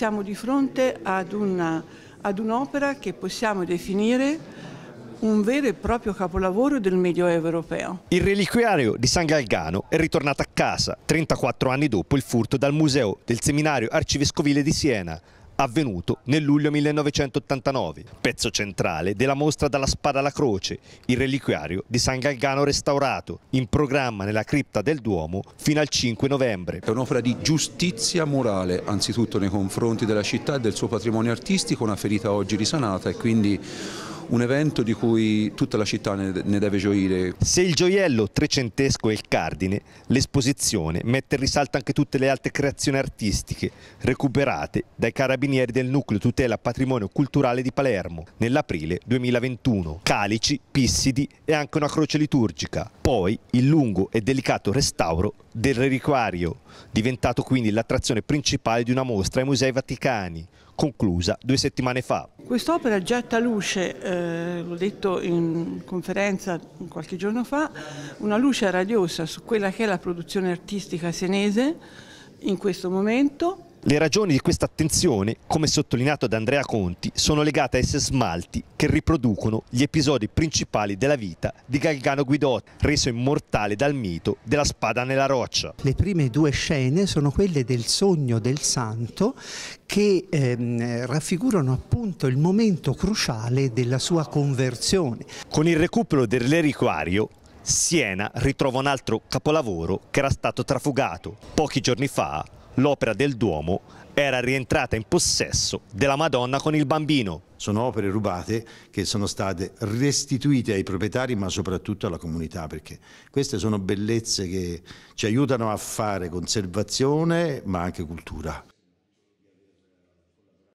Siamo di fronte ad, un'opera un che possiamo definire un vero e proprio capolavoro del Medioevo europeo. Il reliquiario di San Galgano è ritornato a casa 34 anni dopo il furto dal museo del seminario arcivescovile di Siena avvenuto nel luglio 1989, pezzo centrale della mostra Dalla Spada alla Croce, il reliquiario di San Galgano restaurato, in programma nella cripta del Duomo fino al 5 novembre. È un'opera di giustizia morale, anzitutto nei confronti della città e del suo patrimonio artistico, una ferita oggi risanata e quindi un evento di cui tutta la città ne deve gioire. Se il gioiello trecentesco è il cardine, l'esposizione mette in risalto anche tutte le altre creazioni artistiche recuperate dai carabinieri del nucleo tutela patrimonio culturale di Palermo nell'aprile 2021. Calici, pissidi e anche una croce liturgica. Poi il lungo e delicato restauro del reliquario, diventato quindi l'attrazione principale di una mostra ai Musei Vaticani, conclusa due settimane fa. Quest'opera getta luce, eh, l'ho detto in conferenza qualche giorno fa, una luce radiosa su quella che è la produzione artistica senese in questo momento le ragioni di questa attenzione, come sottolineato da Andrea Conti, sono legate a esse smalti che riproducono gli episodi principali della vita di Galgano Guidot, reso immortale dal mito della spada nella roccia. Le prime due scene sono quelle del sogno del santo che ehm, raffigurano appunto il momento cruciale della sua conversione. Con il recupero dell'eriquario, Siena ritrova un altro capolavoro che era stato trafugato pochi giorni fa l'opera del Duomo era rientrata in possesso della Madonna con il bambino. Sono opere rubate che sono state restituite ai proprietari ma soprattutto alla comunità perché queste sono bellezze che ci aiutano a fare conservazione ma anche cultura.